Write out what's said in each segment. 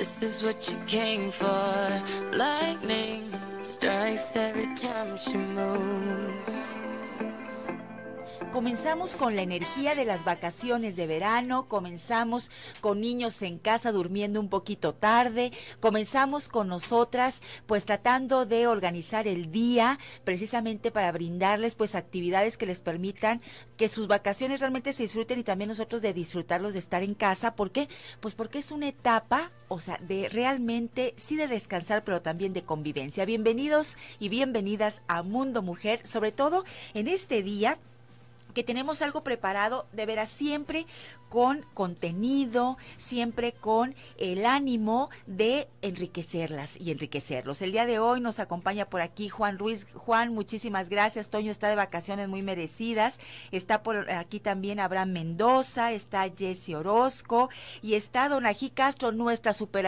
This is what you came for. Lightning strikes every time she moves. comenzamos con la energía de las vacaciones de verano, comenzamos con niños en casa durmiendo un poquito tarde, comenzamos con nosotras pues tratando de organizar el día precisamente para brindarles pues actividades que les permitan que sus vacaciones realmente se disfruten y también nosotros de disfrutarlos de estar en casa. ¿Por qué? Pues porque es una etapa, o sea, de realmente sí de descansar, pero también de convivencia. Bienvenidos y bienvenidas a Mundo Mujer, sobre todo en este día que tenemos algo preparado de veras siempre con contenido, siempre con el ánimo de enriquecerlas y enriquecerlos. El día de hoy nos acompaña por aquí Juan Ruiz. Juan, muchísimas gracias. Toño está de vacaciones muy merecidas. Está por aquí también Abraham Mendoza, está Jesse Orozco y está Donají Castro, nuestra super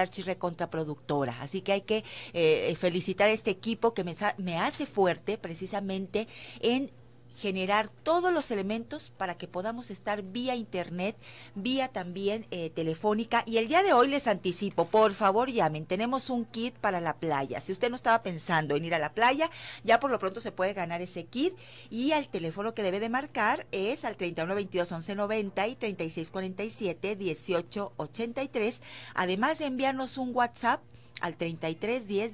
productora Así que hay que eh, felicitar a este equipo que me hace fuerte precisamente en generar todos los elementos para que podamos estar vía internet, vía también eh, telefónica. Y el día de hoy les anticipo, por favor llamen, tenemos un kit para la playa. Si usted no estaba pensando en ir a la playa, ya por lo pronto se puede ganar ese kit. Y el teléfono que debe de marcar es al 3122-1190 y 3647-1883. Además de enviarnos un WhatsApp al 33 10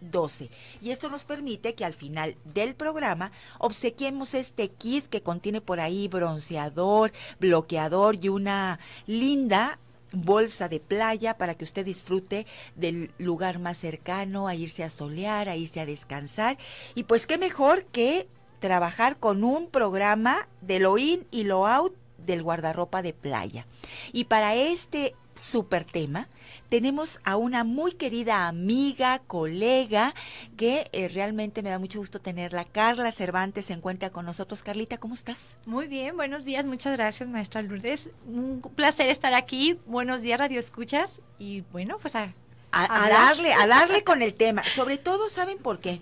12. Y esto nos permite que al final del programa obsequiemos este kit que contiene por ahí bronceador, bloqueador y una linda bolsa de playa para que usted disfrute del lugar más cercano, a irse a solear, a irse a descansar. Y pues qué mejor que trabajar con un programa de lo in y lo out del guardarropa de playa. Y para este super tema, tenemos a una muy querida amiga, colega, que eh, realmente me da mucho gusto tenerla. Carla Cervantes se encuentra con nosotros. Carlita, ¿cómo estás? Muy bien, buenos días, muchas gracias, maestra Lourdes. Un placer estar aquí. Buenos días, Radio Escuchas. Y bueno, pues a, a darle, a darle con el tema. Sobre todo, ¿saben por qué?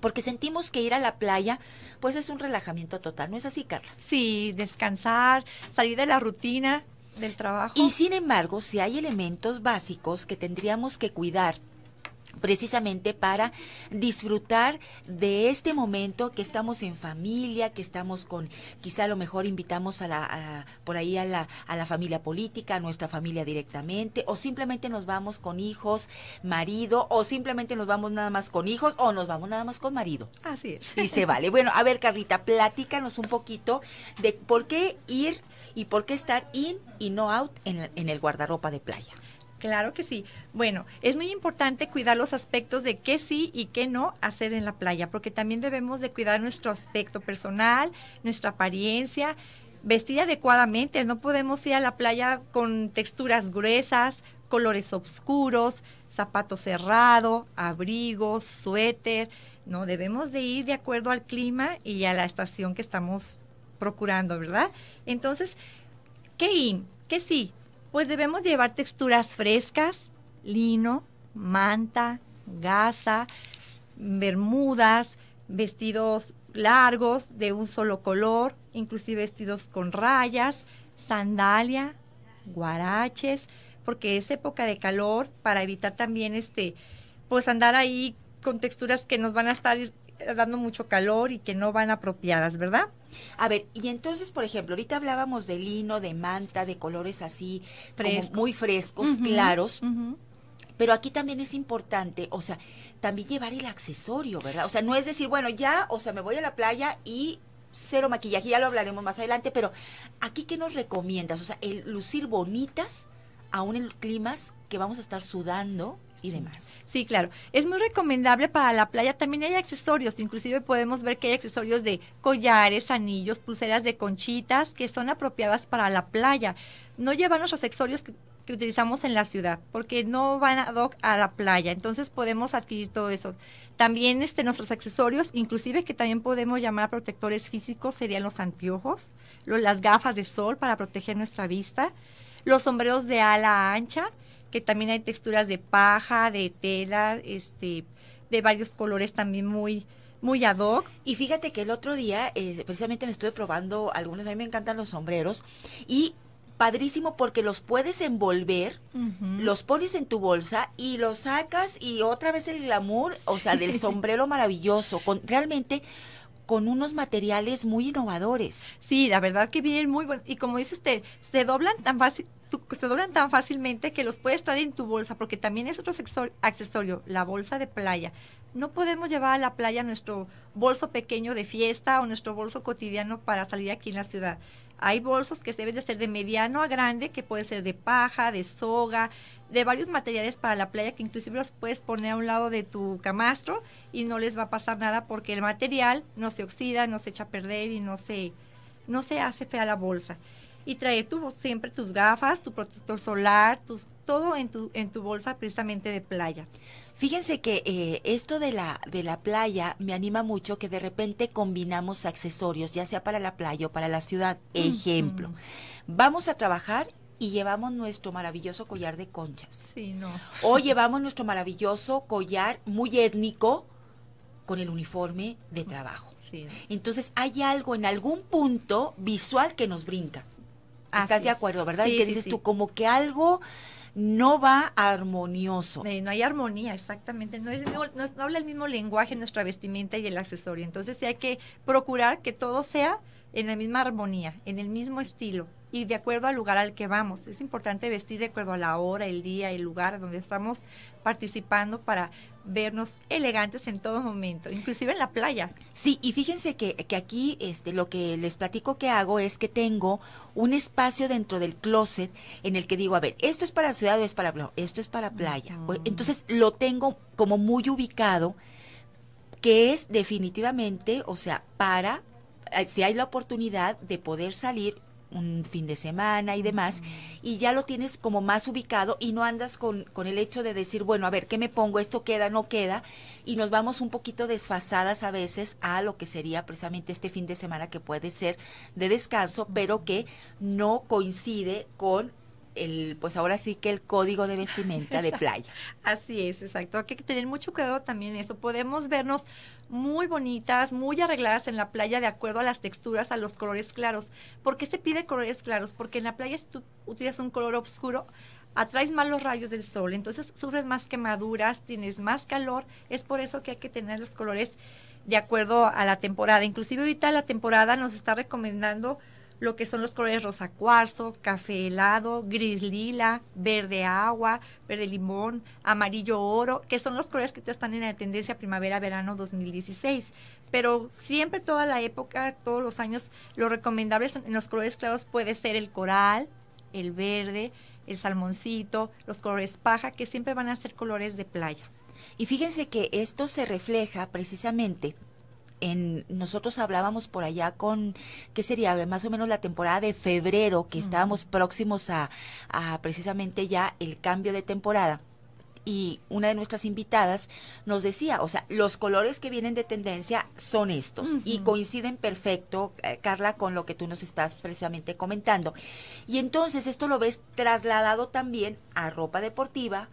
porque sentimos que ir a la playa pues es un relajamiento total, ¿no es así, Carla? Sí, descansar, salir de la rutina del trabajo. Y sin embargo, si hay elementos básicos que tendríamos que cuidar precisamente para disfrutar de este momento que estamos en familia, que estamos con, quizá a lo mejor invitamos a la, por ahí a la, a la familia política, a nuestra familia directamente, o simplemente nos vamos con hijos, marido, o simplemente nos vamos nada más con hijos, o nos vamos nada más con marido. Así es. Y se vale. Bueno, a ver, Carlita, platícanos un poquito de por qué ir y por qué estar in y no out en, en el guardarropa de playa. Claro que sí. Bueno, es muy importante cuidar los aspectos de qué sí y qué no hacer en la playa, porque también debemos de cuidar nuestro aspecto personal, nuestra apariencia, vestir adecuadamente. No podemos ir a la playa con texturas gruesas, colores oscuros, zapatos cerrado, abrigos, suéter. No, debemos de ir de acuerdo al clima y a la estación que estamos procurando, ¿verdad? Entonces, ¿qué in? ¿Qué sí? Pues debemos llevar texturas frescas, lino, manta, gasa, bermudas, vestidos largos de un solo color, inclusive vestidos con rayas, sandalia, guaraches, porque es época de calor para evitar también este pues andar ahí con texturas que nos van a estar dando mucho calor y que no van apropiadas, ¿verdad? A ver, y entonces, por ejemplo, ahorita hablábamos de lino, de manta, de colores así Como muy frescos, claros. Pero aquí también es importante, o sea, también llevar el accesorio, ¿verdad? O sea, no es decir, bueno, ya, o sea, me voy a la playa y cero maquillaje, ya lo hablaremos más adelante, pero aquí qué nos recomiendas? O sea, el lucir bonitas aún en climas que vamos a estar sudando, y demás. Sí, claro. Es muy recomendable para la playa. También hay accesorios. Inclusive podemos ver que hay accesorios de collares, anillos, pulseras de conchitas que son apropiadas para la playa. No llevan los accesorios que, utilizamos en la ciudad, porque no van ad hoc a la playa, entonces podemos adquirir todo eso. También este, nuestros accesorios, inclusive que también podemos llamar protectores físicos, serían los anteojos, las gafas de sol para proteger nuestra vista, los sombreros de ala ancha, que también hay texturas de paja, de tela, este, de varios colores también muy, muy ad hoc. Y fíjate que el otro día, eh, precisamente me estuve probando algunos, a mí me encantan los sombreros, y padrísimo porque los puedes envolver, los pones en tu bolsa y los sacas y otra vez el glamour, o sea, del sombrero maravilloso, con realmente con unos materiales muy innovadores. Sí, la verdad que vienen muy buenos. Y como dice usted, se doblan tan fácil, se doblan tan fácilmente que los puedes traer en tu bolsa, porque también es otro accesorio, la bolsa de playa. No podemos llevar a la playa nuestro bolso pequeño de fiesta o nuestro bolso cotidiano para salir aquí en la ciudad. Hay bolsos que deben de ser de mediano a grande, que puede ser de paja, de soga, de varios materiales para la playa que inclusive los puedes poner a un lado de tu camastro y no les va a pasar nada porque el material no se oxida, no se echa a perder y no se, no se hace fea la bolsa y traer tu, siempre tus gafas, tu protector solar, tus, todo en tu, en tu bolsa precisamente de playa. Fíjense que eh, esto de la, de la playa me anima mucho que de repente combinamos accesorios, ya sea para la playa o para la ciudad. Ejemplo, vamos a trabajar y llevamos nuestro maravilloso collar de conchas. Sí, no. O llevamos nuestro maravilloso collar muy étnico con el uniforme de trabajo. Sí. Entonces hay algo en algún punto visual que nos brinca. Estás de acuerdo, ¿verdad? y que dices tú, como que algo no va armonioso. No hay armonía, exactamente. No, es no, habla el mismo lenguaje nuestra vestimenta y el accesorio. Entonces sí hay que procurar que todo sea en la misma armonía, en el mismo estilo y de acuerdo al lugar al que vamos. Es importante vestir de acuerdo a la hora, el día, el lugar donde estamos participando para vernos elegantes en todo momento, inclusive en la playa. Sí, y fíjense que, aquí este, lo que les platico que hago es que tengo un espacio dentro del closet en el que digo, a ver, esto es para ciudad o es para, esto es para playa. Entonces lo tengo como muy ubicado, que es definitivamente, o sea, para eh, si hay la oportunidad de poder salir un fin de semana y demás, y ya lo tienes como más ubicado y no andas con, con, el hecho de decir, bueno, a ver, ¿qué me pongo? ¿Esto queda? ¿No queda? Y nos vamos un poquito desfasadas a veces a lo que sería precisamente este fin de semana que puede ser de descanso, pero que no coincide con el, pues ahora sí que el código de vestimenta de playa. Así es, exacto. Hay que tener mucho cuidado también en eso. Podemos vernos muy bonitas, muy arregladas en la playa de acuerdo a las texturas, a los colores claros. ¿Por qué se pide colores claros? Porque en la playa si tú utilizas un color oscuro, atraes más los rayos del sol, entonces sufres más quemaduras, tienes más calor. Es por eso que hay que tener los colores de acuerdo a la temporada. Inclusive ahorita la temporada nos está recomendando lo que son los colores rosa cuarzo, café helado, gris lila, verde agua, verde limón, amarillo oro, que son los colores que están en la tendencia primavera-verano 2016. Pero siempre toda la época, todos los años, lo recomendable en los colores claros puede ser el coral, el verde, el salmoncito, los colores paja, que siempre van a ser colores de playa. Y fíjense que esto se refleja precisamente nosotros hablábamos por allá con, ¿qué sería? Más o menos la temporada de febrero, que estábamos próximos a, precisamente ya el cambio de temporada y una de nuestras invitadas nos decía, o sea, los colores que vienen de tendencia son estos y coinciden perfecto, eh, Carla, con lo que tú nos estás precisamente comentando. Y entonces esto lo ves trasladado también a ropa deportiva,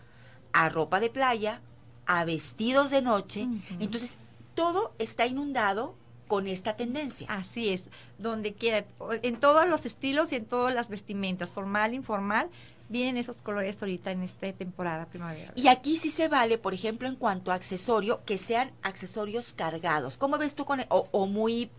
a ropa de playa, a vestidos de noche. Entonces, todo está inundado con esta tendencia. Así es, donde quiera, en todos los estilos y en todas las vestimentas, formal, informal, vienen esos colores ahorita en esta temporada primavera. Y aquí sí se vale, por ejemplo, en cuanto a accesorio, que sean accesorios cargados. ¿Cómo ves tú con e-, o, o muy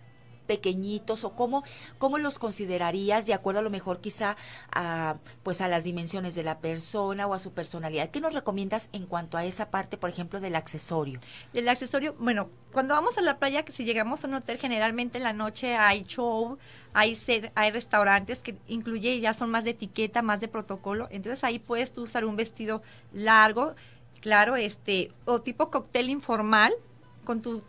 pequeñitos o cómo, cómo los considerarías de acuerdo a lo mejor quizá a, pues a las dimensiones de la persona o a su personalidad? ¿Qué nos recomiendas en cuanto a esa parte, por ejemplo, del accesorio? El accesorio, bueno, cuando vamos a la playa, que si llegamos a un hotel, generalmente en la noche hay show, hay, hay restaurantes que incluye ya son más de etiqueta, más de protocolo, entonces ahí puedes tú usar un vestido largo, claro, este, o tipo cóctel informal, con tu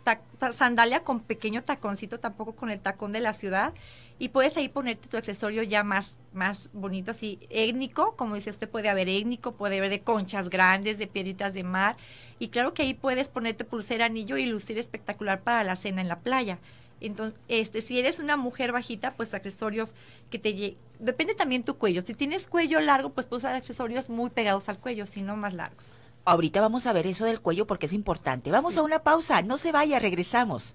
sandalia con pequeño taconcito, tampoco con el tacón de la ciudad. Y puedes ahí ponerte tu accesorio ya más, más bonito, así étnico, como dice usted, puede haber étnico, puede haber de conchas grandes, de piedritas de mar. Y claro que ahí puedes ponerte pulsera, anillo y lucir espectacular para la cena en la playa. Entonces, este, si eres una mujer bajita, pues accesorios que te Depende también tu cuello. Si tienes cuello largo, pues puedes usar accesorios muy pegados al cuello, si no más largos. Ahorita vamos a ver eso del cuello porque es importante. Vamos a una pausa, no se vaya, regresamos.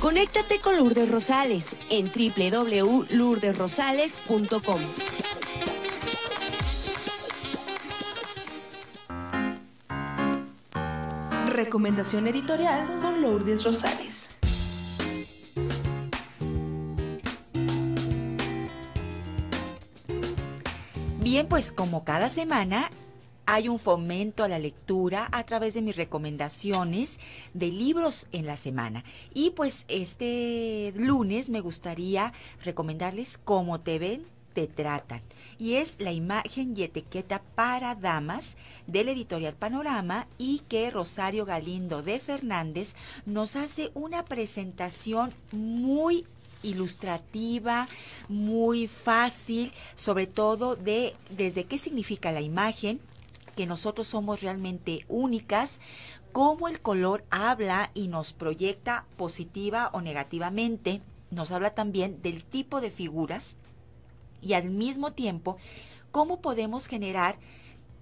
Conéctate con Lourdes Rosales en www.lourdesrosales.com. Recomendación editorial con Lourdes Rosales. Bien, pues como cada semana hay un fomento a la lectura a través de mis recomendaciones de libros en la semana. Y pues este lunes me gustaría recomendarles cómo te ven, te tratan. Y es la imagen y etiqueta para damas del editorial Panorama y que Rosario Galindo de Fernández nos hace una presentación muy ilustrativa, muy fácil, sobre todo de desde qué significa la imagen, que nosotros somos realmente únicas, cómo el color habla y nos proyecta positiva o negativamente. Nos habla también del tipo de figuras y al mismo tiempo cómo podemos generar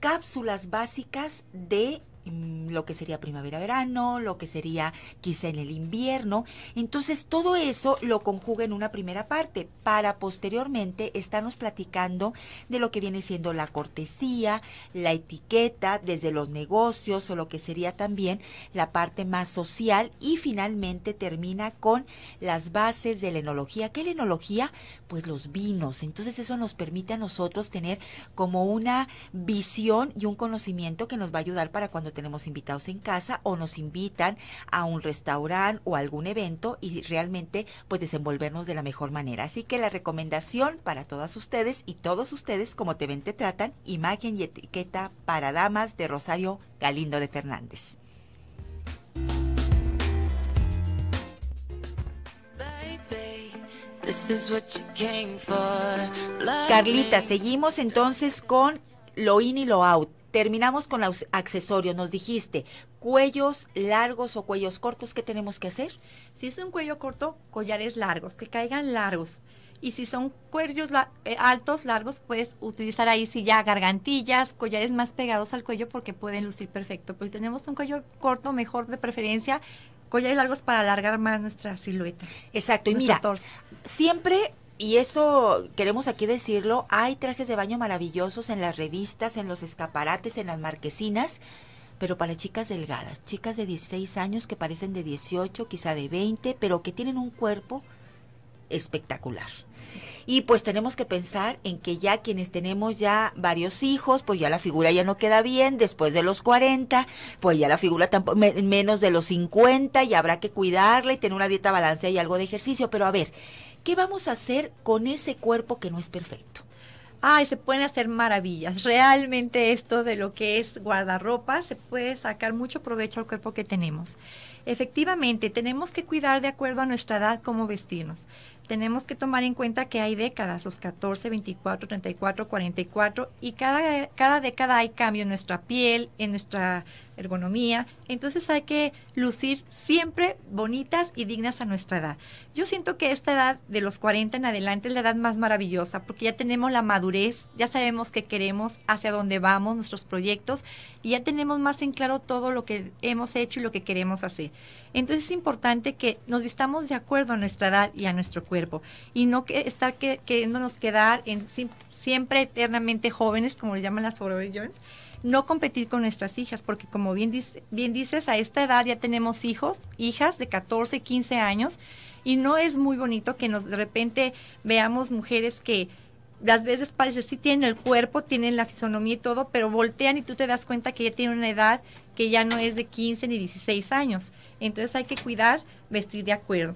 cápsulas básicas de Mm, lo que sería primavera-verano, lo que sería quizá en el invierno. Entonces todo eso lo conjuga en una primera parte para posteriormente estarnos platicando de lo que viene siendo la cortesía, la etiqueta desde los negocios o lo que sería también la parte más social y finalmente termina con las bases de la enología. ¿Qué es la enología? Pues los vinos. Entonces eso nos permite a nosotros tener como una visión y un conocimiento que nos va a ayudar para cuando tenemos invitados en casa o nos invitan a un restaurante o algún evento y realmente pues desenvolvernos de la mejor manera. Así que la recomendación para todas ustedes y todos ustedes como te ven te tratan, imagen y etiqueta para damas de Rosario Galindo de Fernández. Carlita, seguimos entonces con Lo In y Lo Out. Terminamos con los accesorios. Nos dijiste cuellos largos o cuellos cortos. ¿Qué tenemos que hacer? Si es un cuello corto, collares largos, que caigan largos. Y si son cuellos eh, altos, largos, puedes utilizar ahí si ya gargantillas, collares más pegados al cuello porque pueden lucir perfecto. Pero si tenemos un cuello corto, mejor de preferencia, collares largos para alargar más nuestra silueta. Exacto, y mira, siempre y eso queremos aquí decirlo, hay trajes de baño maravillosos en las revistas, en los escaparates, en las marquesinas, pero para chicas delgadas, chicas de 16 años que parecen de 18, quizá de 20, pero que tienen un cuerpo espectacular. Y pues tenemos que pensar en que ya quienes tenemos ya varios hijos, pues ya la figura ya no queda bien después de los 40, pues ya la figura tampoco, menos de los 50 y habrá que cuidarla y tener una dieta balanceada y algo de ejercicio. Pero a ver, ¿Qué vamos a hacer con ese cuerpo que no es perfecto? ay, se pueden hacer maravillas. Realmente esto de lo que es guardarropa se puede sacar mucho provecho al cuerpo que tenemos. Efectivamente, tenemos que cuidar de acuerdo a nuestra edad cómo vestirnos. Tenemos que tomar en cuenta que hay décadas, los 14, 24, 34, 44, y cada, cada década hay cambio en nuestra piel, en nuestra ergonomía. Entonces hay que lucir siempre bonitas y dignas a nuestra edad. Yo siento que esta edad de los 40 en adelante es la edad más maravillosa porque ya tenemos la madurez, ya sabemos qué queremos, hacia dónde vamos, nuestros proyectos y ya tenemos más en claro todo lo que hemos hecho y lo que queremos hacer. Entonces es importante que nos vistamos de acuerdo a nuestra edad y a nuestro cuerpo y no que estar que, queriéndonos quedar en siempre eternamente jóvenes, como les llaman las Forever no competir con nuestras hijas, porque como bien, bien dices, a esta edad ya tenemos hijos, hijas de 14, 15 años, y no es muy bonito que nos de repente veamos mujeres que las veces parece sí tienen el cuerpo, tienen la fisonomía y todo, pero voltean y tú te das cuenta que ya tienen una edad que ya no es de 15 ni 16 años. Entonces hay que cuidar, vestir de acuerdo.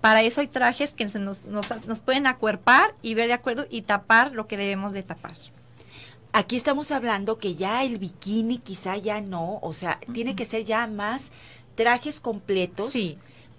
Para eso hay trajes que nos, nos, nos pueden acuerpar y ver de acuerdo y tapar lo que debemos de tapar. Aquí estamos hablando que ya el bikini quizá ya no, o sea, tiene que ser ya más trajes completos.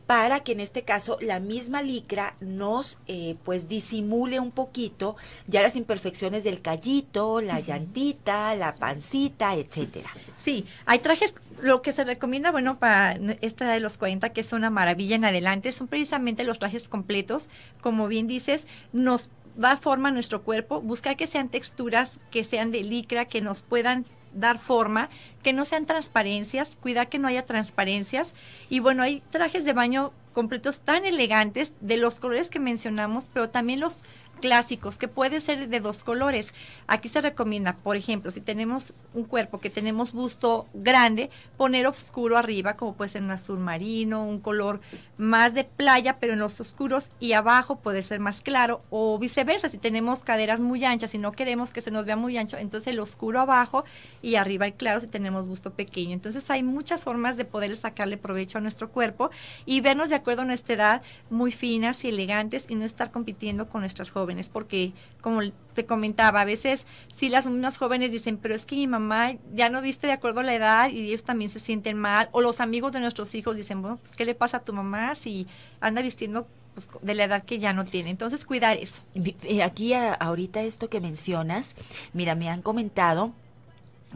para que en este caso la misma licra nos eh, pues disimule un poquito ya las imperfecciones del callito, la llantita, la pancita, etcétera. Sí, hay trajes, lo que se recomienda, bueno, para esta de los 40, que es una maravilla en adelante, son precisamente los trajes completos, como bien dices, nos da forma a nuestro cuerpo, buscar que sean texturas, que sean de licra, que nos puedan dar forma, que no sean transparencias, cuidar que no haya transparencias. Y bueno, hay trajes de baño completos tan elegantes de los colores que mencionamos, pero también los clásicos, que puede ser de dos colores. Aquí se recomienda, por ejemplo, si tenemos un cuerpo que tenemos busto grande, poner oscuro arriba, como puede ser un azul marino, un color más de playa, pero en los oscuros, y abajo puede ser más claro, o viceversa, si tenemos caderas muy anchas y no queremos que se nos vea muy ancho, entonces el oscuro abajo y arriba el claro si tenemos busto pequeño. Entonces hay muchas formas de poder sacarle provecho a nuestro cuerpo y vernos de acuerdo a nuestra edad muy finas y elegantes y no estar compitiendo con nuestras jóvenes porque como te comentaba, a veces sí las unas jóvenes dicen, pero es que mi mamá ya no viste de acuerdo a la edad y ellos también se sienten mal, o los amigos de nuestros hijos dicen, bueno, pues ¿qué le pasa a tu mamá si anda vistiendo pues, de la edad que ya no tiene. Entonces, cuidar eso. Aquí, ahorita esto que mencionas, mira, me han comentado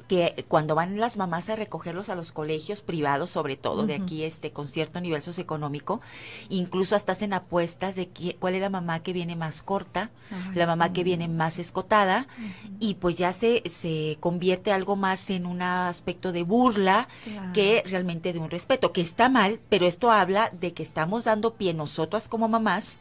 que cuando van las mamás a recogerlos a los colegios privados, sobre todo de aquí, este, con cierto nivel socioeconómico, incluso hasta hacen apuestas de cuál es la mamá que viene más corta, la mamá que viene más escotada, y pues ya se, se convierte algo más en un aspecto de burla que realmente de un respeto, que está mal, pero esto habla de que estamos dando pie nosotras como mamás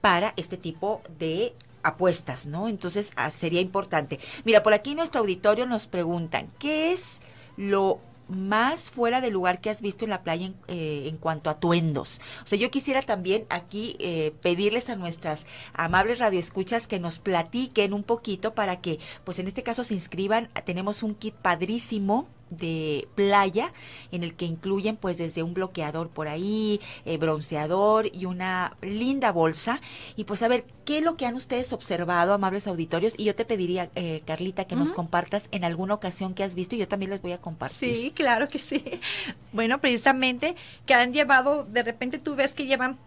para este tipo de apuestas, ¿no? Entonces ah, sería importante. Mira, por aquí nuestro auditorio nos preguntan, ¿qué es lo más fuera de lugar que has visto en la playa en, eh, cuanto a atuendos. O sea, yo quisiera también aquí eh, pedirles a nuestras amables radioescuchas que nos platiquen un poquito para que, pues en este caso se inscriban. Tenemos un kit padrísimo de playa en el que incluyen pues desde un bloqueador por ahí, eh, bronceador y una linda bolsa. Y pues a ver, ¿qué es lo que han ustedes observado, amables auditorios? Y yo te pediría, eh, Carlita, que nos compartas en alguna ocasión que has visto y yo también les voy a compartir. Sí, claro que sí. Bueno, precisamente que han llevado, de repente tú ves que llevan,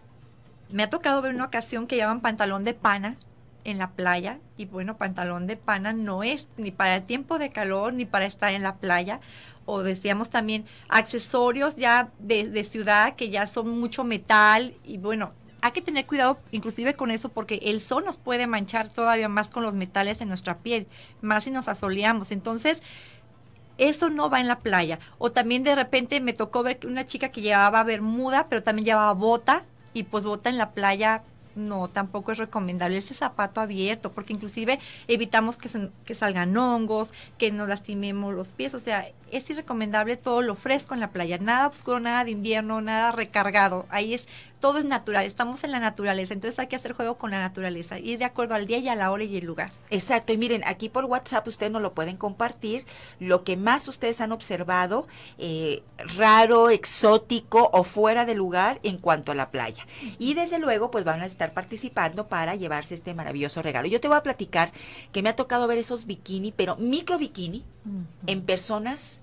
me ha tocado ver una ocasión que llevan pantalón de pana en la playa y bueno, pantalón de pana no es ni para el tiempo de calor ni para estar en la playa. O decíamos también accesorios ya de, ciudad que ya son mucho metal y bueno, hay que tener cuidado inclusive con eso porque el sol nos puede manchar todavía más con los metales en nuestra piel, más si nos asoleamos. Entonces, eso no va en la playa. O también de repente me tocó ver que una chica que llevaba bermuda, pero también llevaba bota y pues bota en la playa no, tampoco es recomendable ese zapato abierto, porque inclusive evitamos que, salgan hongos, que nos lastimemos los pies, o sea, es irrecomendable todo lo fresco en la playa, nada oscuro, nada de invierno, nada recargado, ahí es todo es natural, estamos en la naturaleza, entonces hay que hacer juego con la naturaleza, ir de acuerdo al día y a la hora y el lugar. Exacto, y miren, aquí por WhatsApp ustedes nos lo pueden compartir, lo que más ustedes han observado, eh, raro, exótico o fuera de lugar en cuanto a la playa. Y desde luego, pues van a estar participando para llevarse este maravilloso regalo. Yo te voy a platicar que me ha tocado ver esos bikini, pero micro bikini, en personas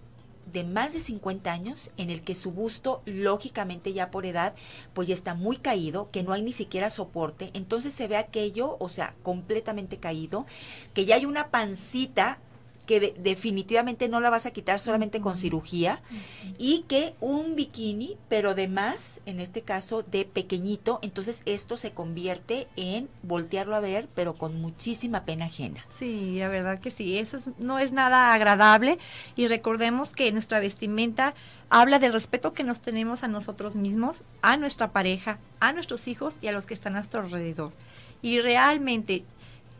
de más de 50 años en el que su busto, lógicamente ya por edad, pues ya está muy caído, que no hay ni siquiera soporte. Entonces se ve aquello, o sea, completamente caído, que ya hay una pancita que definitivamente no la vas a quitar solamente con cirugía y que un bikini, pero de más, en este caso de pequeñito, entonces esto se convierte en voltearlo a ver, pero con muchísima pena ajena. Sí, la verdad que sí, eso no es nada agradable y recordemos que nuestra vestimenta habla del respeto que nos tenemos a nosotros mismos, a nuestra pareja, a nuestros hijos y a los que están a nuestro alrededor. Y realmente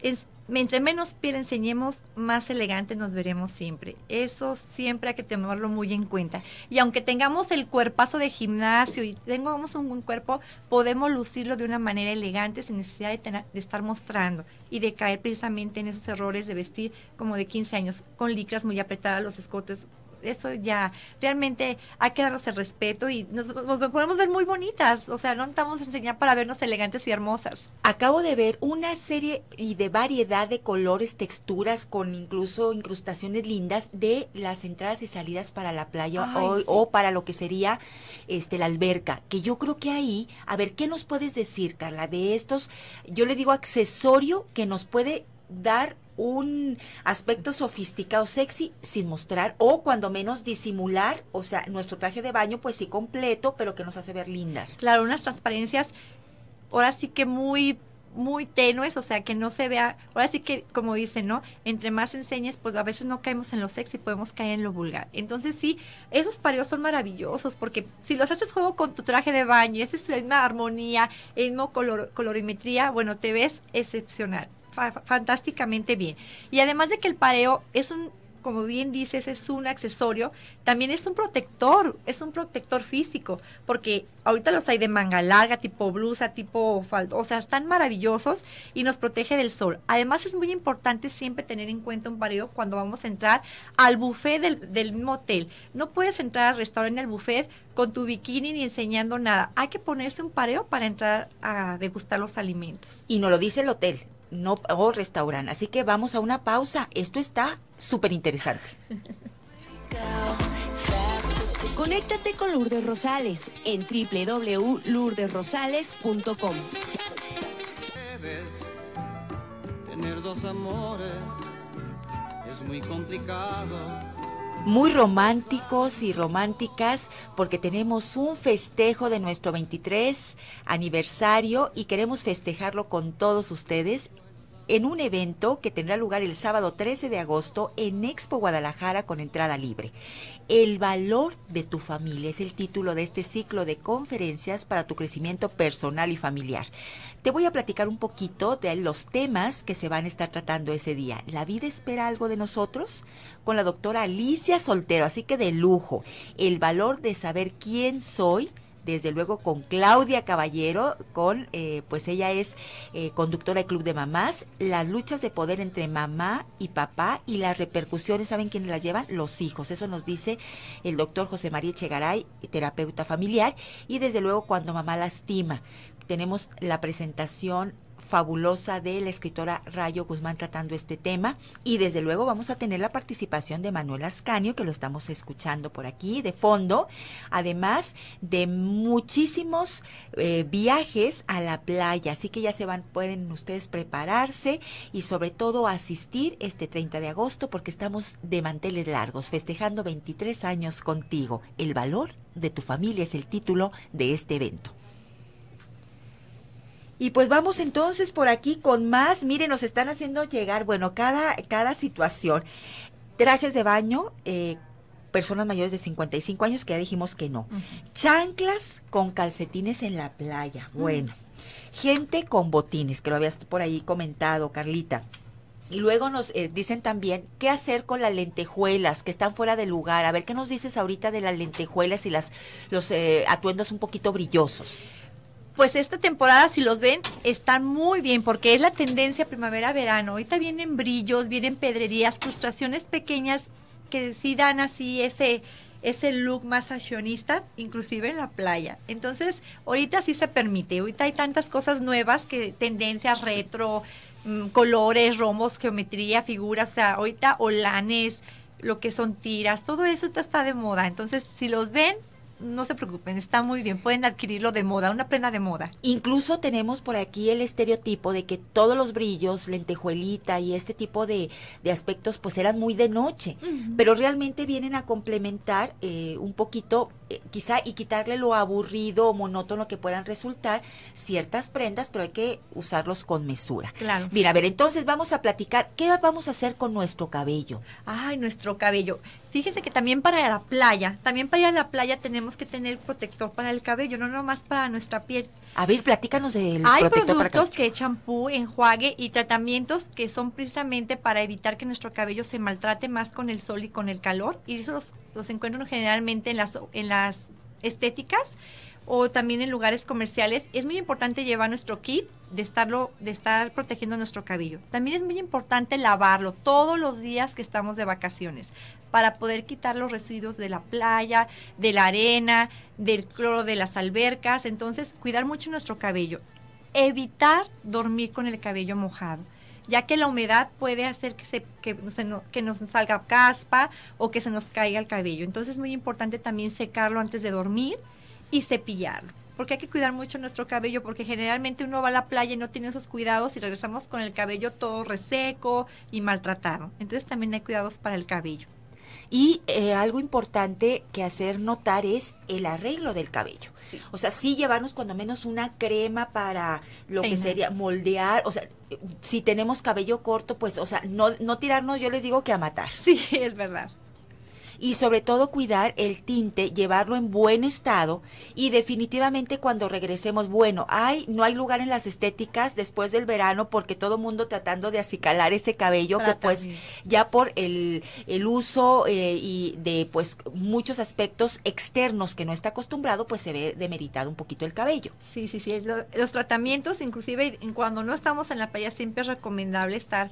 es, entre menos piel enseñemos, más elegante nos veremos siempre. Eso siempre hay que tomarlo muy en cuenta. Y aunque tengamos el cuerpazo de gimnasio y tengamos un buen cuerpo, podemos lucirlo de una manera elegante sin necesidad de, de estar mostrando y de caer precisamente en esos errores de vestir como de 15 años, con licras muy apretadas, los escotes eso ya realmente hay que darnos el respeto y nos, podemos ver muy bonitas, o sea, no estamos enseñar para vernos elegantes y hermosas. Acabo de ver una serie y de variedad de colores, texturas, con incluso incrustaciones lindas de las entradas y salidas para la playa o, o, para lo que sería este la alberca, que yo creo que ahí, a ver, ¿qué nos puedes decir, Carla, de estos, yo le digo accesorio que nos puede dar un aspecto sofisticado, sexy, sin mostrar, o cuando menos disimular, o sea, nuestro traje de baño, pues sí completo, pero que nos hace ver lindas. Claro, unas transparencias, ahora sí que muy muy tenues, o sea, que no se vea, ahora sí que, como dicen, ¿no? Entre más enseñes, pues a veces no caemos en lo sexy, podemos caer en lo vulgar. Entonces sí, esos pareos son maravillosos, porque si los haces juego con tu traje de baño, esa es la misma armonía, el mismo colorimetría, bueno, te ves excepcional fantásticamente bien. Y además de que el pareo es un, como bien dices, es un accesorio, también es un protector, es un protector físico, porque ahorita los hay de manga larga, tipo blusa, tipo falda, o sea, están maravillosos y nos protege del sol. Además es muy importante siempre tener en cuenta un pareo cuando vamos a entrar al buffet del, del mismo hotel. No puedes entrar al restaurante, el buffet, con tu bikini ni enseñando nada. Hay que ponerse un pareo para entrar a degustar los alimentos. Y no lo dice el hotel no, o restaurante. Así que vamos a una pausa. Esto está súper interesante. Conéctate con Lourdes Rosales en www.lourdesrosales.com. Tener dos amores es muy complicado muy románticos y románticas porque tenemos un festejo de nuestro 23 aniversario y queremos festejarlo con todos ustedes en un evento que tendrá lugar el sábado 13 de agosto en Expo Guadalajara con entrada libre. El valor de tu familia es el título de este ciclo de conferencias para tu crecimiento personal y familiar. Te voy a platicar un poquito de los temas que se van a estar tratando ese día. La vida espera algo de nosotros con la doctora Alicia Soltero, así que de lujo. El valor de saber quién soy desde luego con Claudia Caballero, con eh, pues ella es eh, conductora del Club de Mamás, las luchas de poder entre mamá y papá y las repercusiones, ¿saben quiénes las llevan? Los hijos, eso nos dice el doctor José María Echegaray, terapeuta familiar, y desde luego cuando mamá lastima. Tenemos la presentación fabulosa de la escritora Rayo Guzmán tratando este tema. Y desde luego vamos a tener la participación de Manuel Ascanio, que lo estamos escuchando por aquí de fondo, además de muchísimos eh, viajes a la playa. Así que ya se van, pueden ustedes prepararse y sobre todo asistir este 30 de agosto porque estamos de manteles largos, festejando 23 años contigo. El valor de tu familia es el título de este evento. Y pues vamos entonces por aquí con más. Miren, nos están haciendo llegar, bueno, cada, cada situación. Trajes de baño, eh, personas mayores de 55 años, que ya dijimos que no. Chanclas con calcetines en la playa. Mm. Bueno. Gente con botines, que lo habías por ahí comentado, Carlita. Y luego nos eh, dicen también qué hacer con las lentejuelas que están fuera de lugar. A ver, ¿qué nos dices ahorita de las lentejuelas y las, los eh, atuendos un poquito brillosos? pues esta temporada, si los ven, están muy bien, porque es la tendencia primavera-verano. Ahorita vienen brillos, vienen pedrerías, frustraciones pequeñas que sí dan así ese, ese look más fashionista, inclusive en la playa. Entonces, ahorita sí se permite. Ahorita hay tantas cosas nuevas que tendencias retro, mm, colores, romos, geometría, figuras, o sea, ahorita olanes, lo que son tiras, todo eso está de moda. Entonces, si los ven, no se preocupen, está muy bien, pueden adquirirlo de moda, una prenda de moda. Incluso tenemos por aquí el estereotipo de que todos los brillos, lentejuelita y este tipo de, de aspectos pues eran muy de noche, pero realmente vienen a complementar eh, un poquito eh, quizá y quitarle lo aburrido o monótono que puedan resultar ciertas prendas, pero hay que usarlos con mesura. Claro. Mira, a ver, entonces vamos a platicar qué vamos a hacer con nuestro cabello. Ay, nuestro cabello. Fíjense que también para la playa, también para ir a la playa tenemos que tener protector para el cabello, no nomás para nuestra piel. A ver, platícanos del Hay productos que champú, enjuague y tratamientos que son precisamente para evitar que nuestro cabello se maltrate más con el sol y con el calor. Y esos los, encuentran generalmente en las, en las estéticas o también en lugares comerciales, es muy importante llevar nuestro kit de estarlo de estar protegiendo nuestro cabello. También es muy importante lavarlo todos los días que estamos de vacaciones para poder quitar los residuos de la playa, de la arena, del cloro de las albercas, entonces cuidar mucho nuestro cabello. Evitar dormir con el cabello mojado ya que la humedad puede hacer que, se, que, que nos salga caspa o que se nos caiga el cabello. Entonces es muy importante también secarlo antes de dormir y cepillarlo porque hay que cuidar mucho nuestro cabello, porque generalmente uno va a la playa y no tiene esos cuidados y regresamos con el cabello todo reseco y maltratado. Entonces también hay cuidados para el cabello. Y eh, algo importante que hacer notar es el arreglo del cabello. O sea, sí llevarnos cuando menos una crema para lo que sería moldear, o sea, si tenemos cabello corto, pues, o sea, no, no tirarnos, yo les digo que a matar. Sí, es verdad y sobre todo cuidar el tinte, llevarlo en buen estado y definitivamente cuando regresemos, bueno, hay, no hay lugar en las estéticas después del verano porque todo mundo tratando de acicalar ese cabello que pues ya por el, el uso eh, y de pues muchos aspectos externos que no está acostumbrado pues se ve demeritado un poquito el cabello. Sí, sí, sí, los, los tratamientos inclusive cuando no estamos en la playa siempre es recomendable estar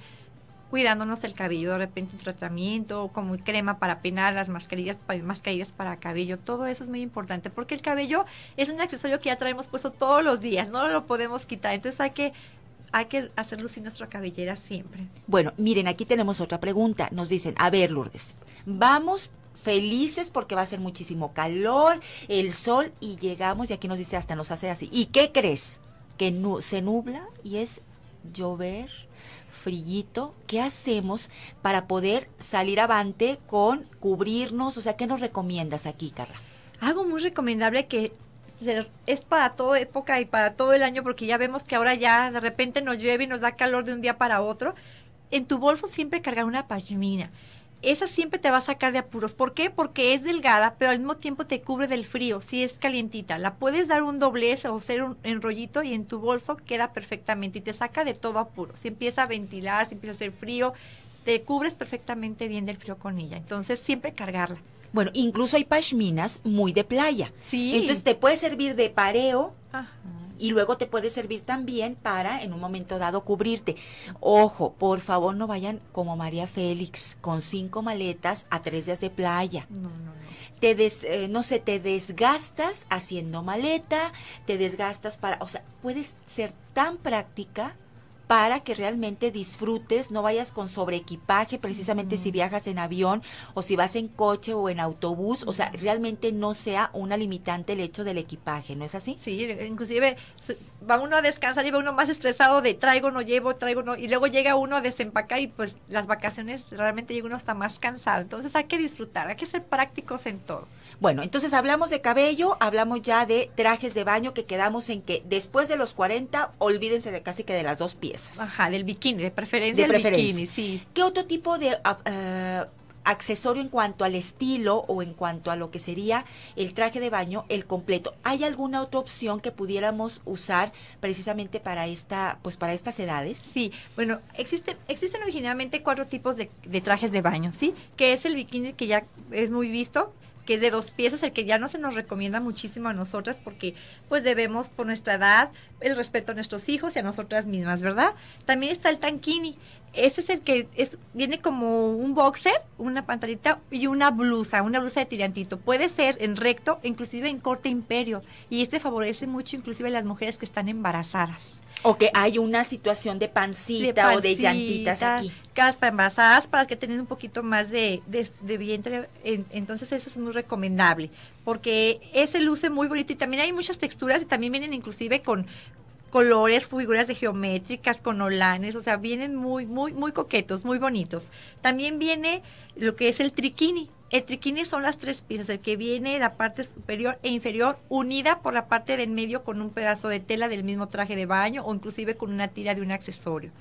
cuidándonos el cabello, de repente un tratamiento, como crema para peinar, las mascarillas, mascarillas para cabello, todo eso es muy importante porque el cabello es un accesorio que ya traemos puesto todos los días, no lo podemos quitar, entonces hay que hay que hacer lucir nuestra cabellera siempre. Bueno, miren, aquí tenemos otra pregunta. Nos dicen, a ver, Lourdes, vamos felices porque va a ser muchísimo calor, el sol y llegamos y aquí nos dice hasta nos hace así. ¿Y qué crees? Que se nubla y es llover brillito, ¿qué hacemos para poder salir avante con cubrirnos? O sea, ¿qué nos recomiendas aquí, Carla? Algo muy recomendable que es para toda época y para todo el año, porque ya vemos que ahora ya de repente nos llueve y nos da calor de un día para otro. En tu bolso siempre cargar una pashmina esa siempre te va a sacar de apuros. ¿Por qué? Porque es delgada, pero al mismo tiempo te cubre del frío, si es calientita. La puedes dar un doblez o hacer un enrollito y en tu bolso queda perfectamente y te saca de todo apuro. Si empieza a ventilar, si empieza a hacer frío, te cubres perfectamente bien del frío con ella. Entonces, siempre cargarla. Bueno, incluso hay pashminas muy de playa. Sí. Entonces, te puede servir de pareo. Ajá y luego te puede servir también para en un momento dado cubrirte. Ojo, por favor no vayan como María Félix con cinco maletas a tres días de playa. No, no, no. Te des, eh, no sé, te desgastas haciendo maleta, te desgastas para, o sea, puedes ser tan práctica para que realmente disfrutes, no vayas con sobre equipaje, precisamente si viajas en avión o si vas en coche o en autobús, o sea, realmente no sea una limitante el hecho del equipaje, ¿no es así? Sí, e, inclusive va uno a descansar y va uno más estresado de traigo, no llevo, traigo, no, y luego llega uno a desempacar y pues las vacaciones realmente llega uno hasta más cansado, entonces hay que disfrutar, hay que ser prácticos en todo. Bueno, entonces hablamos de cabello, hablamos ya de trajes de baño que quedamos en que después de los 40, olvídense de casi que de las dos piezas. Ajá, del bikini, de preferencia. De preferencia. sí. ¿Qué otro tipo de... Ah, ah, accesorio en cuanto al estilo o en cuanto a lo que sería el traje de baño, el completo. ¿Hay alguna otra opción que pudiéramos usar precisamente para esta, pues para estas edades? Sí, bueno, existe, existen originalmente cuatro tipos de, de trajes de baño, ¿sí? Que es el bikini que ya es muy visto, que es de dos piezas, el que ya no se nos recomienda muchísimo a nosotras porque pues debemos por nuestra edad el respeto a nuestros hijos y a nosotras mismas, ¿verdad? También está el tanquini. Este es el que es, viene como un boxer, una pantalita y una blusa, una blusa de tirantito. Puede ser en recto, inclusive en corte imperio. Y este favorece mucho inclusive a las mujeres que están embarazadas. O que hay una situación de pancita, o de llantitas aquí. Caspa envasadas para que tengan un poquito más de, de, vientre. entonces, eso es muy recomendable. Porque ese luce muy bonito y también hay muchas texturas y también vienen inclusive con colores, figuras de geométricas, con olanes, o sea, vienen muy, muy, muy coquetos, muy bonitos. También viene lo que es el triquini. El triquini son las tres piezas, el que viene la parte superior e inferior unida por la parte del medio con un pedazo de tela del mismo traje de baño o inclusive con una tira de un accesorio.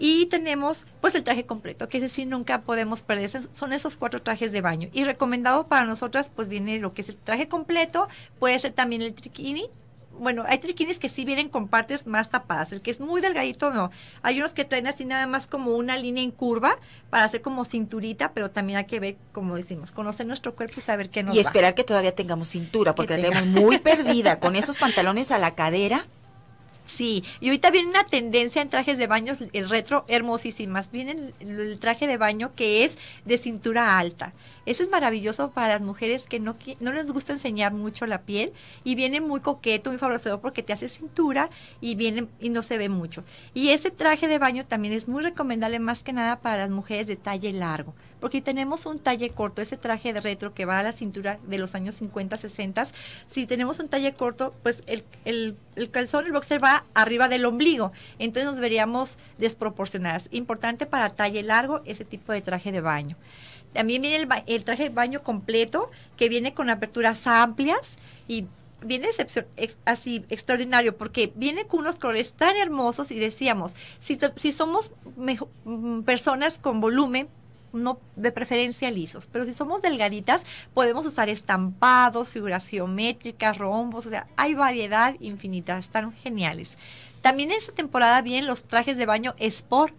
Y tenemos pues el traje completo, que es decir, nunca podemos perderse. Son esos cuatro trajes de baño. Y recomendado para nosotras pues viene lo que es el traje completo, puede ser también el triquini bueno, hay triquines que sí vienen con partes más tapadas, el que es muy delgadito no. Hay unos que traen así nada más como una línea en curva para hacer como cinturita, pero también hay que ver, como decimos, conocer nuestro cuerpo y saber qué nos Y esperar que todavía tengamos cintura, porque la tenemos muy perdida con esos pantalones a la cadera. Sí, y ahorita viene una tendencia en trajes de baño, el retro, hermosísimas. Viene el, el, traje de baño que es de cintura alta. Eso es maravilloso para las mujeres que no, no les gusta enseñar mucho la piel y viene muy coqueto, muy favorecedor porque te hace cintura y, viene, y no se ve mucho. Y ese traje de baño también es muy recomendable más que nada para las mujeres de talle largo porque tenemos un talle corto, ese traje de retro que va a la cintura de los años 50, 60, si tenemos un talle corto, pues el, el, el calzón, el boxer va arriba del ombligo, entonces nos veríamos desproporcionadas. Importante para talle largo ese tipo de traje de baño. También viene el, traje de baño completo, que viene con aperturas amplias y viene así extraordinario, porque viene con unos colores tan hermosos y decíamos, si, somos mm, personas con volumen, no de preferencia lisos, pero si somos delgaditas, podemos usar estampados, figuras geométricas, rombos, o sea, hay variedad infinita, están geniales. También en esta temporada vienen los trajes de baño sport,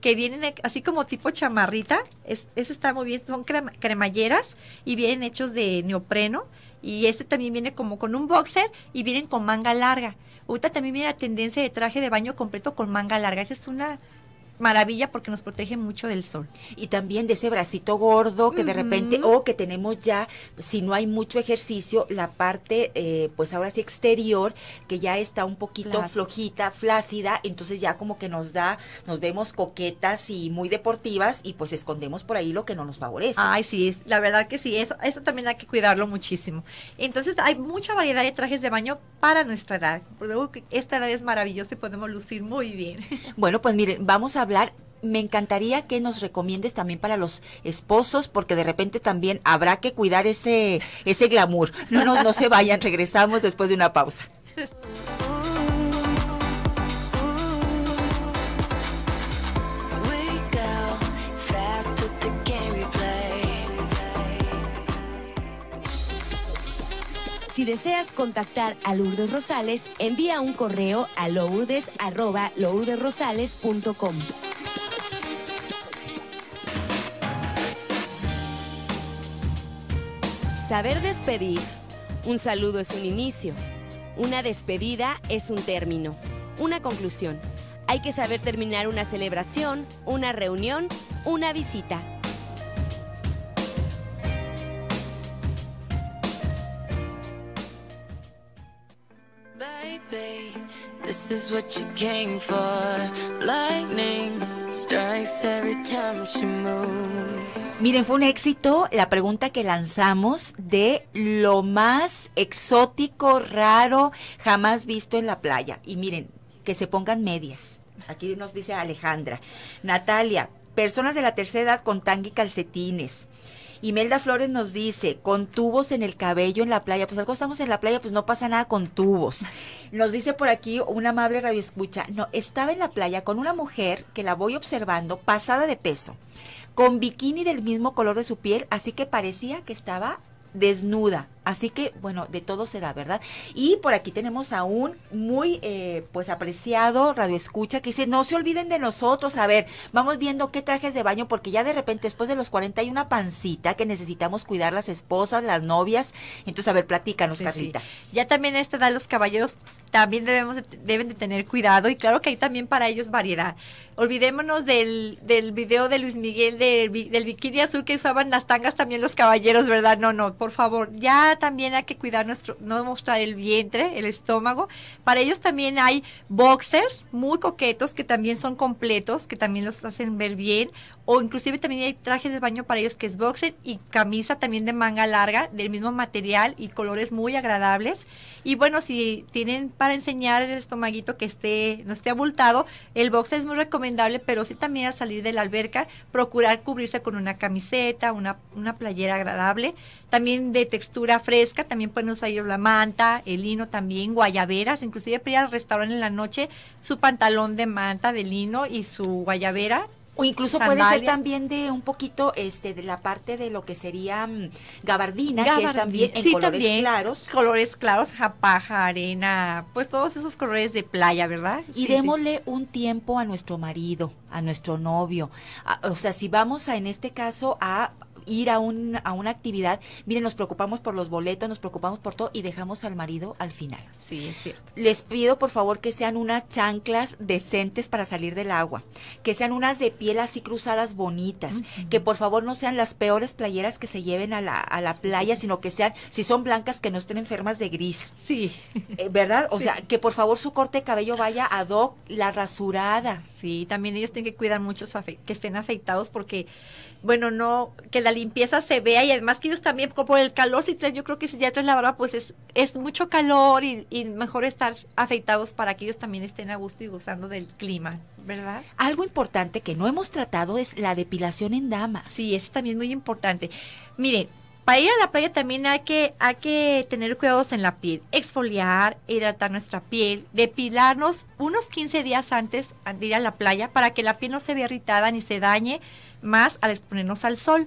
que vienen e, así como tipo chamarrita, ese está muy bien, son cremalleras y vienen hechos de neopreno y este también viene como con un boxer y vienen con manga larga. Ahorita también viene la tendencia de traje de baño completo con manga larga, esa es una maravilla porque nos protege mucho del sol. Y también de ese bracito gordo que de repente, o que tenemos ya, si no hay mucho ejercicio, la parte, eh, pues ahora sí exterior, que ya está un poquito flojita, flácida, entonces ya como que nos da, nos vemos coquetas y muy deportivas y pues escondemos por ahí lo que no nos favorece. Ay, sí, es, la verdad que sí, eso, eso también hay que cuidarlo muchísimo. Entonces hay mucha variedad de trajes de baño para nuestra edad. Esta edad es maravillosa y podemos lucir muy bien. Bueno, pues miren, vamos a hablar, me encantaría que nos recomiendes también para los esposos, porque de repente también habrá que cuidar ese, ese glamour. No, no, no se vayan, regresamos después de una pausa. Si deseas contactar a Lourdes Rosales, envía un correo a lourdes.lourdesrosales.com. Saber despedir. Un saludo es un inicio. Una despedida es un término. Una conclusión. Hay que saber terminar una celebración, una reunión, una visita. Miren, fue un éxito la pregunta que lanzamos de lo más exótico, raro, jamás visto en la playa. Y miren, que se pongan medias. Aquí nos dice Alejandra. Natalia, personas de la tercera edad con y calcetines. Imelda Flores nos dice, con tubos en el cabello en la playa. Pues algo estamos en la playa, pues no pasa nada con tubos. Nos dice por aquí una amable radioescucha, no, estaba en la playa con una mujer que la voy observando pasada de peso, con bikini del mismo color de su piel, así que parecía que estaba desnuda Así que, bueno, de todo se da, ¿verdad? Y por aquí tenemos a un muy, eh, pues, apreciado radio escucha que dice, no se olviden de nosotros, a ver, vamos viendo qué trajes de baño, porque ya de repente después de los 40 hay una pancita que necesitamos cuidar las esposas, las novias. Entonces, a ver, platícanos, Carlita. Ya también a esta edad los caballeros también debemos, deben de tener cuidado y claro que hay también para ellos variedad. Olvidémonos del, del video de Luis Miguel del, del bikini azul que usaban las tangas también los caballeros, ¿verdad? No, no, por favor, ya también hay que cuidar nuestro, no mostrar el vientre, el estómago. Para ellos también hay boxers muy coquetos que también son completos, que también los hacen ver bien o inclusive también hay trajes de baño para ellos que es boxer y camisa también de manga larga del mismo material y colores muy agradables. Y bueno, si tienen para enseñar el estomaguito que esté no esté abultado, el boxer es muy recomendable, pero sí también a salir de la alberca procurar cubrirse con una camiseta, una, playera agradable, también de textura fresca, también pueden usar ellos la manta, el lino también, guayaberas, inclusive para al restaurante en la noche, su pantalón de manta de lino y su guayabera o incluso puede ser también de un poquito este de la parte de lo que sería mm, gabardina, que es también en colores también. claros. Colores claros, japaja, arena, pues todos esos colores de playa, ¿verdad? Y démosle un tiempo a nuestro marido, a nuestro novio. Ah, o sea, si vamos a, en este caso, a ir a, un, a una actividad, miren, nos preocupamos por los boletos, nos preocupamos por todo y dejamos al marido al final. Sí, es cierto. Les pido por favor que sean unas chanclas decentes para salir del agua, que sean unas de piel así cruzadas bonitas, que por favor no sean las peores playeras que se lleven a la, a la playa, sino que sean, si son blancas, que no estén enfermas de gris. Sí. Eh, ¿Verdad? O sea, que por favor su corte de cabello vaya a doc, la rasurada. Sí, también ellos tienen que cuidar mucho que estén afeitados porque bueno, no, que la limpieza se vea y además que ellos también, como por el calor, si traes, yo creo que si ya traes la barba, pues es, es mucho calor y, y mejor estar afeitados para que ellos también estén a gusto y gozando del clima, ¿verdad? Algo importante que no hemos tratado es la depilación en damas. Sí, eso también es muy importante. Miren, para ir a la playa también hay que, tener cuidados en la piel, exfoliar, hidratar nuestra piel, depilarnos unos 15 días antes de ir a la playa para que la piel no se vea irritada ni se dañe más al exponernos al sol.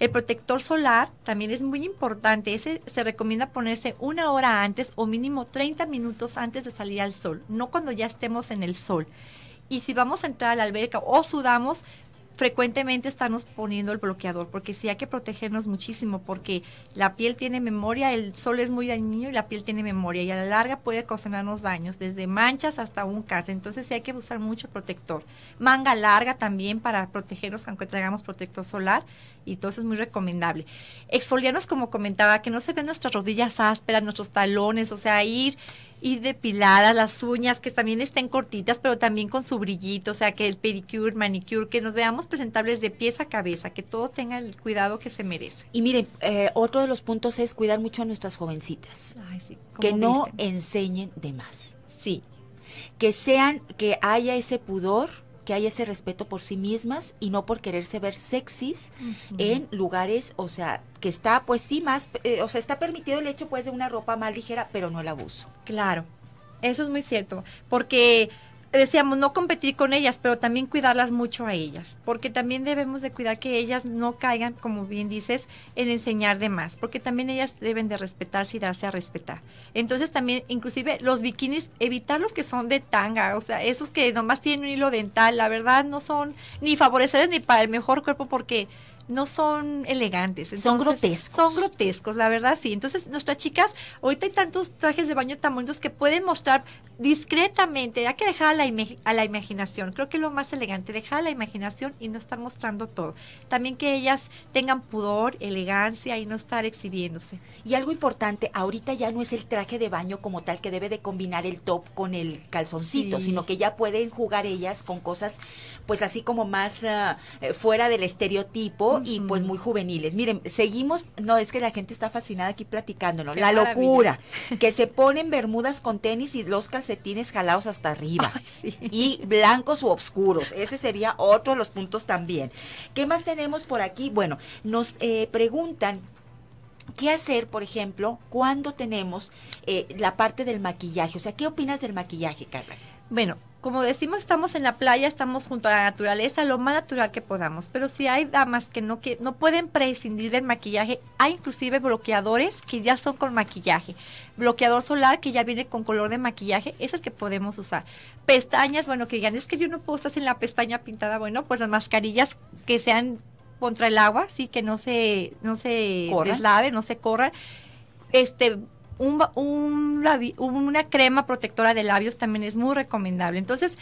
El protector solar también es muy importante. Ese se recomienda ponerse una hora antes o mínimo 30 minutos antes de salir al sol, no cuando ya estemos en el sol. Y si vamos a entrar a la alberca o sudamos, frecuentemente estamos poniendo el bloqueador, porque sí hay que protegernos muchísimo, porque la piel tiene memoria, el sol es muy dañino y la piel tiene memoria, y a la larga puede causarnos daños, desde manchas hasta un cáncer. Entonces sí hay que usar mucho protector. Manga larga también para protegernos, aunque traigamos protector solar, y todo es muy recomendable. Exfoliarnos, como comentaba, que no se ven nuestras rodillas ásperas, nuestros talones, o sea, ir y depiladas, las uñas que también estén cortitas, pero también con su brillito, o sea, que el pedicure, manicure, que nos veamos presentables de pies a cabeza, que todo tenga el cuidado que se merece. Y miren, eh, otro de los puntos es cuidar mucho a nuestras jovencitas, Ay, sí, que no enseñen de más. Sí. Que sean, que haya ese pudor que hay ese respeto por sí mismas y no por quererse ver sexys en lugares, o sea, que está pues sí más, eh, o sea, está permitido el hecho pues de una ropa más ligera, pero no el abuso. Claro, eso es muy cierto, porque decíamos no competir con ellas, pero también cuidarlas mucho a ellas, porque también debemos de cuidar que ellas no caigan, como bien dices, en enseñar de más, porque también ellas deben de respetarse y darse a respetar. Entonces también, inclusive los bikinis, evitar los que son de tanga, o sea, esos que nomás tienen un hilo dental, la verdad no son ni favorecedores ni para el mejor cuerpo porque no son elegantes. son grotescos. Son grotescos, la verdad sí. Entonces, nuestras chicas, ahorita hay tantos trajes de baño tan bonitos que pueden mostrar discretamente, hay que dejar a la, imaginación, creo que es lo más elegante, dejar a la imaginación y no estar mostrando todo. También que ellas tengan pudor, elegancia y no estar exhibiéndose. Y algo importante, ahorita ya no es el traje de baño como tal que debe de combinar el top con el calzoncito, sino que ya pueden jugar ellas con cosas pues así como más ah, eh, fuera del estereotipo y pues muy juveniles. Miren, seguimos, no es que la gente está fascinada aquí platicándolo. la locura, que se ponen bermudas con tenis y los calzoncitos calcetines jalados hasta arriba y blancos u oscuros. Ese sería otro de los puntos también. ¿Qué más tenemos por aquí? Bueno, nos eh, preguntan ¿Qué hacer, por ejemplo, cuando tenemos eh, la parte del maquillaje? O sea, ¿qué opinas del maquillaje, Carla? Bueno, como decimos, estamos en la playa, estamos junto a la naturaleza, lo más natural que podamos. Pero si hay damas que no, que no pueden prescindir del maquillaje, hay inclusive bloqueadores que ya son con maquillaje. Bloqueador solar que ya viene con color de maquillaje, es el que podemos usar. Pestañas, bueno, que digan, es que yo no puedo estar sin la pestaña pintada. Bueno, pues las mascarillas que sean contra el agua, sí, que no se, no se deslave, no se corran. Este, una crema protectora de labios también es muy recomendable. Entonces,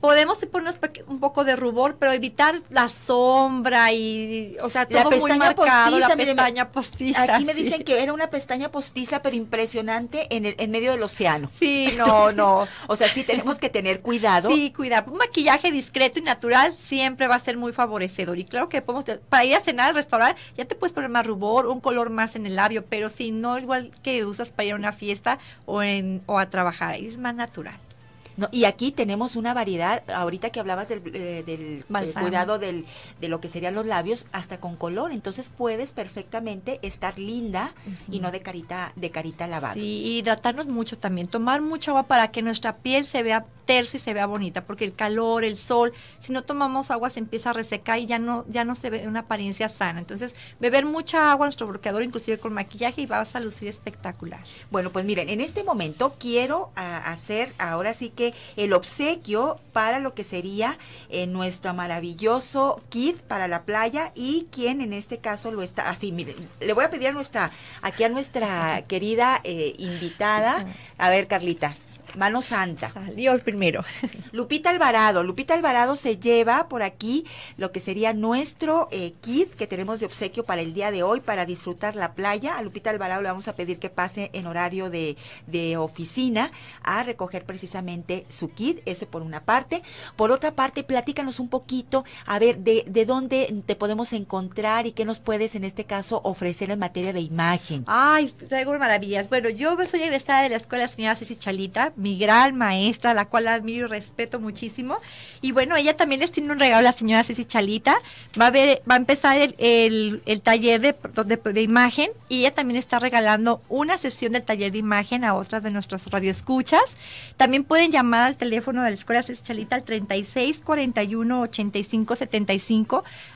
podemos ponernos un poco de rubor, pero evitar la sombra y, o sea, todo muy marcado, la pestaña postiza. Aquí me dicen que era una pestaña postiza, pero impresionante en, el, en medio del océano. Sí, no, no. O sea, sí tenemos que tener cuidado. Sí, cuidado. Un maquillaje discreto y natural siempre va a ser muy favorecedor. Y claro que podemos, para ir a cenar al restaurante, ya te puedes poner más rubor, un color más en el labio, pero si no igual que usas para ir a una fiesta o, en, o a trabajar. Es más natural y aquí tenemos una variedad, ahorita que hablabas del, eh, eh, cuidado del, de lo que serían los labios, hasta con color, entonces puedes perfectamente estar linda y no de carita, de carita lavada. Sí, hidratarnos mucho también, tomar mucha agua para que nuestra piel se vea tersa y se vea bonita, porque el calor, el sol, si no tomamos agua se empieza a resecar y ya no, ya no se ve una apariencia sana. Entonces, beber mucha agua, nuestro bloqueador, inclusive con maquillaje, y vas a lucir espectacular. Bueno, pues miren, en este momento quiero ah, hacer ahora sí que el obsequio para lo que sería eh, nuestro maravilloso kit para la playa y quien en este caso lo está, así, miren, le voy a pedir a nuestra, aquí a nuestra querida eh, invitada, a ver Carlita, Mano Santa. Salió el primero. Lupita Alvarado. Lupita Alvarado se lleva por aquí lo que sería nuestro eh, kit que tenemos de obsequio para el día de hoy, para disfrutar la playa. A Lupita Alvarado le vamos a pedir que pase en horario de, oficina a recoger precisamente su kit. Eso por una parte. Por otra parte, platícanos un poquito, a ver, de, de dónde te podemos encontrar y qué nos puedes en este caso ofrecer en materia de imagen. Ay, traigo maravillas. Bueno, yo soy egresada de la Escuela Señora y Chalita mi gran maestra, la cual admiro y respeto muchísimo. Y bueno, ella también les tiene un regalo, la señora Ceci Chalita. Va a, ver, va a empezar el, el, taller de, de, imagen y ella también está regalando una sesión del taller de imagen a otras de nuestras radioescuchas. También pueden llamar al teléfono de la escuela Ceci Chalita al 36 41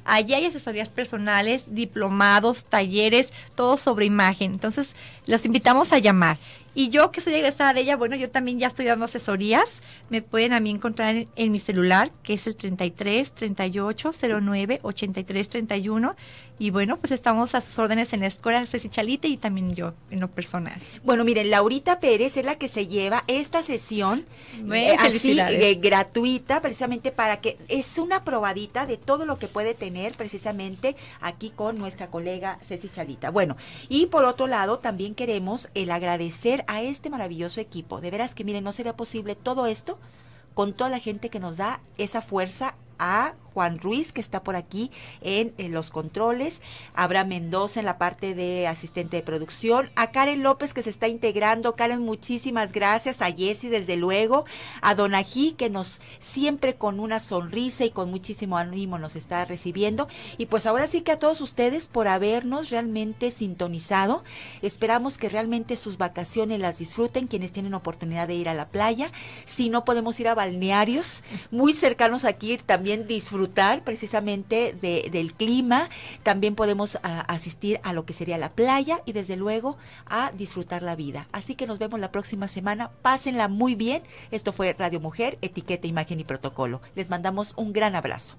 Allí hay asesorías personales, diplomados, talleres, todo sobre imagen. Entonces, los invitamos a llamar. Y yo que soy egresada de ella, bueno, yo también ya estoy dando asesorías. Me pueden a mí encontrar en, mi celular, que es el 33 38 09 83 31. Y bueno, pues estamos a sus órdenes en la escuela Ceci Chalita y también yo en lo personal. Bueno, miren, Laurita Pérez es la que se lleva esta sesión eh, así eh, gratuita, precisamente para que es una probadita de todo lo que puede tener precisamente aquí con nuestra colega Ceci Chalita. Bueno, y por otro lado, también queremos el agradecer a este maravilloso equipo. De veras que, miren, no sería posible todo esto con toda la gente que nos da esa fuerza a Juan Ruiz, que está por aquí en, los controles, habrá Mendoza en la parte de asistente de producción, a Karen López que se está integrando, Karen, muchísimas gracias, a Jessy desde luego, a Donají que nos siempre con una sonrisa y con muchísimo ánimo nos está recibiendo y pues ahora sí que a todos ustedes por habernos realmente sintonizado, esperamos que realmente sus vacaciones las disfruten quienes tienen oportunidad de ir a la playa, si no podemos ir a balnearios muy cercanos aquí también disfrutar disfrutar precisamente del clima, también podemos ah, asistir a lo que sería la playa y desde luego a disfrutar la vida. Así que nos vemos la próxima semana, pásenla muy bien. Esto fue Radio Mujer, Etiqueta, Imagen y Protocolo. Les mandamos un gran abrazo.